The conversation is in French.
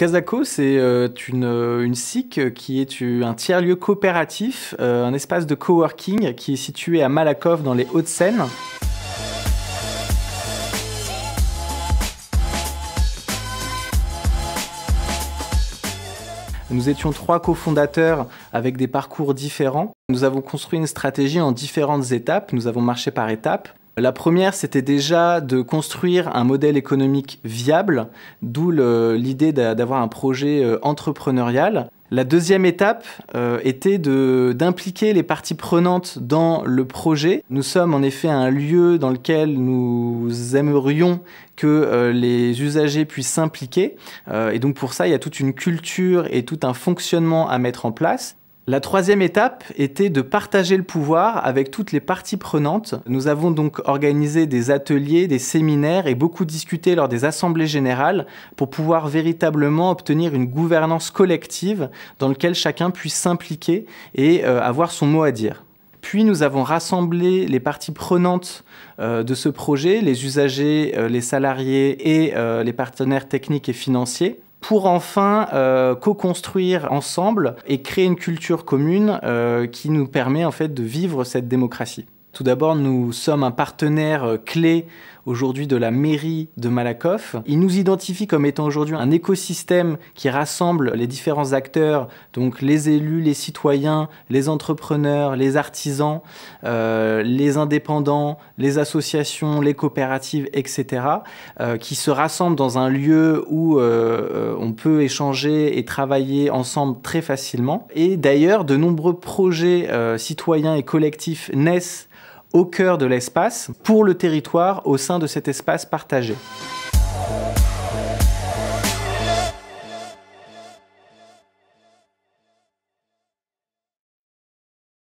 Kazako, c'est euh, une, euh, une SIC qui est un tiers-lieu coopératif, euh, un espace de coworking qui est situé à Malakoff dans les Hauts-de-Seine. Nous étions trois cofondateurs avec des parcours différents. Nous avons construit une stratégie en différentes étapes. Nous avons marché par étapes. La première, c'était déjà de construire un modèle économique viable, d'où l'idée d'avoir un projet euh, entrepreneurial. La deuxième étape euh, était d'impliquer les parties prenantes dans le projet. Nous sommes en effet un lieu dans lequel nous aimerions que euh, les usagers puissent s'impliquer. et donc pour ça, il y a toute une culture et tout un fonctionnement à mettre en place. La troisième étape était de partager le pouvoir avec toutes les parties prenantes. Nous avons donc organisé des ateliers, des séminaires et beaucoup discuté lors des assemblées générales pour pouvoir véritablement obtenir une gouvernance collective dans laquelle chacun puisse s'impliquer et euh, avoir son mot à dire. Puis nous avons rassemblé les parties prenantes euh, de ce projet, les usagers, euh, les salariés et les partenaires techniques et financiers pour enfin euh, co-construire ensemble et créer une culture commune euh, qui nous permet en fait de vivre cette démocratie. Tout d'abord, nous sommes un partenaire euh, clé aujourd'hui de la mairie de Malakoff. Il nous identifie comme étant aujourd'hui un écosystème qui rassemble les différents acteurs, donc les élus, les citoyens, les entrepreneurs, les artisans, euh, les indépendants, les associations, les coopératives, etc., euh, qui se rassemblent dans un lieu où on peut échanger et travailler ensemble très facilement. Et d'ailleurs, de nombreux projets citoyens et collectifs naissent au cœur de l'espace, pour le territoire au sein de cet espace partagé.